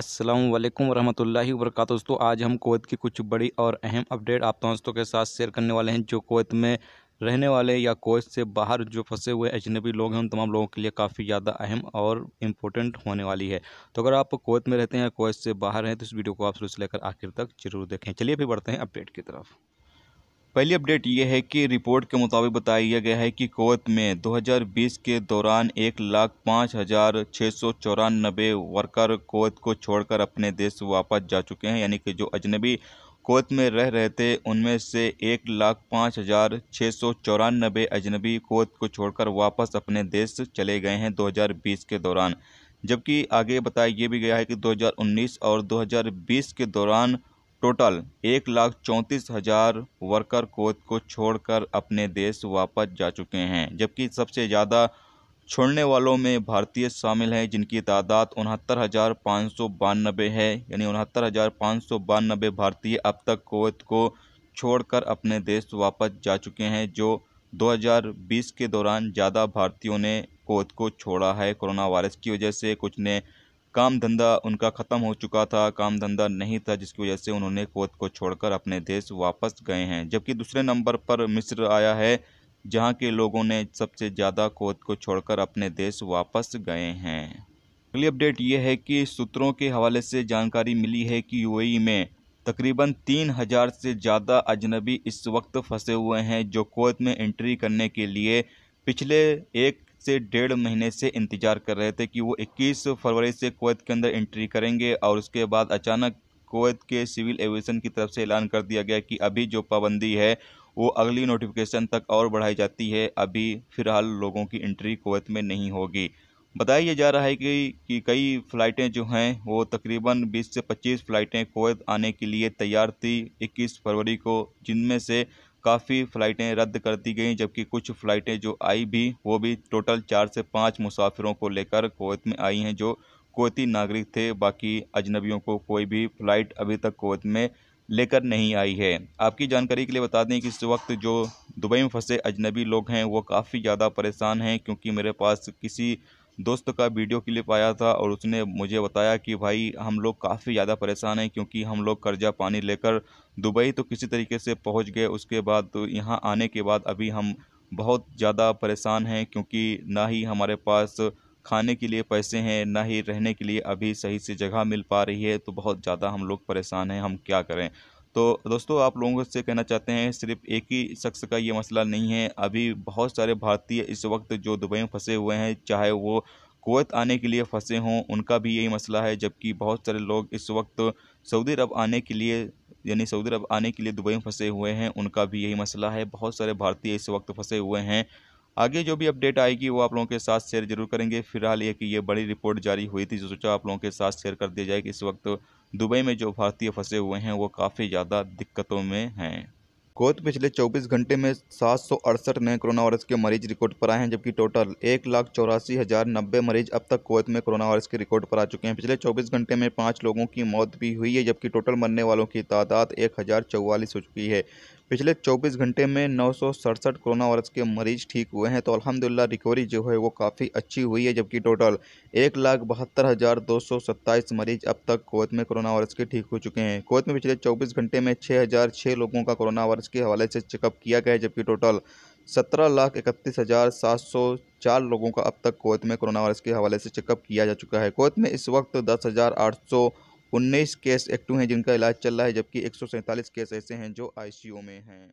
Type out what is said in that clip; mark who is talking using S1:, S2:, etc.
S1: अस्सलाम वालेकुम वरक दोस्तों आज हम कोवैत की कुछ बड़ी और अहम अपडेट आप दोस्तों के साथ शेयर करने वाले हैं जो कोवैत में रहने वाले या कोवैत से बाहर जो फंसे हुए अजनबी लोग हैं उन तमाम लोगों के लिए काफ़ी ज़्यादा अहम और इम्पोर्टेंट होने वाली है तो अगर आप कोवैत में रहते हैं या कोवैत से बाहर हैं तो इस वीडियो को आप शुरू से लेकर आखिर तक जरूर देखें चलिए फिर बढ़ते हैं अपडेट की तरफ पहली अपडेट ये है कि रिपोर्ट के मुताबिक बताया गया है कि कोवत में 2020 के दौरान एक लाख पाँच हज़ार छः सौ चौरानबे वर्कर कोवत को छोड़कर अपने देश वापस जा चुके हैं यानी कि जो अजनबी कोवत में रह रहे थे उनमें से एक लाख पाँच हज़ार छः सौ चौरानबे अजनबी कोवत को छोड़कर वापस अपने देश चले गए हैं 2020 के दौरान जबकि आगे बताया ये भी गया है कि 2019 और 2020 के दौरान टोटल एक लाख चौंतीस हजार वर्कर कोच को छोड़कर अपने देश वापस जा चुके हैं जबकि सबसे ज़्यादा छोड़ने वालों में भारतीय शामिल हैं जिनकी तादाद उनहत्तर हज़ार पाँच सौ बानबे है यानी उनहत्तर हज़ार पाँच सौ बानबे भारतीय अब तक कोवैत को छोड़कर अपने देश वापस जा चुके हैं जो 2020 के दौरान ज़्यादा भारतीयों ने कोवैत को छोड़ा है कोरोना वायरस की वजह से कुछ ने काम धंधा उनका ख़त्म हो चुका था काम धंधा नहीं था जिसकी वजह से उन्होंने कोत को छोड़कर अपने देश वापस गए हैं जबकि दूसरे नंबर पर मिस्र आया है जहां के लोगों ने सबसे ज़्यादा कोत को छोड़कर अपने देश वापस गए हैं अगली अपडेट ये है कि सूत्रों के हवाले से जानकारी मिली है कि यू में तकरीबन तीन हज़ार से ज़्यादा अजनबी इस वक्त फंसे हुए हैं जो कोत में एंट्री करने के लिए पिछले एक से डेढ़ महीने से इंतज़ार कर रहे थे कि वो 21 फरवरी से कोवैत के अंदर एंट्री करेंगे और उसके बाद अचानक कोवैत के सिविल एविएशन की तरफ से ऐलान कर दिया गया कि अभी जो पाबंदी है वो अगली नोटिफिकेशन तक और बढ़ाई जाती है अभी फ़िलहाल लोगों की एंट्री कोवैत में नहीं होगी बताया जा रहा है कि, कि कई फ़्लाइटें जो हैं वो तकरीबन 20 से 25 फ़्लाइटें कोवैत आने के लिए तैयार थी 21 फरवरी को जिनमें से काफ़ी फ़्लाइटें रद्द कर दी गई जबकि कुछ फ़्लाइटें जो आई भी वो भी टोटल चार से पाँच मुसाफिरों को लेकर कोवैत में आई हैं जो कोवती नागरिक थे बाकी अजनबियों को कोई भी फ़्लाइट अभी तक कोवैत में लेकर नहीं आई है आपकी जानकारी के लिए बता दें कि इस वक्त जो दुबई में फंसे अजनबी लोग हैं वो काफ़ी ज़्यादा परेशान हैं क्योंकि मेरे पास किसी दोस्त का वीडियो क्लिप आया था और उसने मुझे बताया कि भाई हम लोग काफ़ी ज़्यादा परेशान हैं क्योंकि हम लोग कर्जा पानी लेकर दुबई तो किसी तरीके से पहुंच गए उसके बाद तो यहाँ आने के बाद अभी हम बहुत ज़्यादा परेशान हैं क्योंकि ना ही हमारे पास खाने के लिए पैसे हैं ना ही रहने के लिए अभी सही से जगह मिल पा रही है तो बहुत ज़्यादा हम लोग परेशान हैं हम क्या करें तो दोस्तों आप लोगों से कहना चाहते हैं सिर्फ एक ही शख्स का ये मसला नहीं है अभी बहुत सारे भारतीय इस वक्त जो दुबई में फंसे हुए हैं चाहे वो कुवैत आने के लिए फंसे हों उनका भी यही मसला है जबकि बहुत सारे लोग इस वक्त सऊदी अरब आने के लिए यानी सऊदी अरब आने के लिए दुबई में फंसे हुए हैं उनका भी यही मसला है बहुत सारे भारतीय इस वक्त फंसे हुए हैं आगे जो भी अपडेट आएगी वो आप लोगों के साथ शेयर जरूर करेंगे फिलहाल ये कि ये बड़ी रिपोर्ट जारी हुई थी जो सोचा आप लोगों के साथ शेयर कर दिया जाए कि इस वक्त दुबई में जो भारतीय फंसे हुए हैं वो काफ़ी ज़्यादा दिक्कतों में हैं गोद पिछले 24 घंटे में सात नए कोरोना वायरस के मरीज रिकॉर्ड पर आए हैं जबकि टोटल एक लाख चौरासी हज़ार नब्बे मरीज अब तक कोत में कोरोना वायरस के रिकॉर्ड पर आ चुके हैं पिछले 24 घंटे में पाँच लोगों की मौत भी हुई है जबकि टोटल मरने वालों की तादाद एक हज़ार चौवालीस हो चुकी है पिछले 24 घंटे में नौ कोरोना वायरस के मरीज ठीक हुए हैं तो अल्हम्दुलिल्लाह रिकवरी जो है वो काफ़ी अच्छी हुई है जबकि टोटल एक लाख बहत्तर हज़ार दो सौ सत्ताईस मरीज अब तक कोवत में कोरोना वायरस के ठीक हो चुके हैं कोवत में पिछले 24 घंटे में छः हज़ार छः लोगों का कोरोना वायरस के हवाले से चेकअप किया गया है जबकि टोटल सत्रह लाख इकतीस हज़ार सात सौ चार लोगों का अब तक कोवत में कोरोना वायरस के हवाले से चेकअप किया जा चुका है कोवत में इस वक्त दस हज़ार आठ सौ उन्नीस केस एक्टिव हैं जिनका इलाज चल रहा है जबकि एक सौ केस ऐसे हैं जो आईसीयू में हैं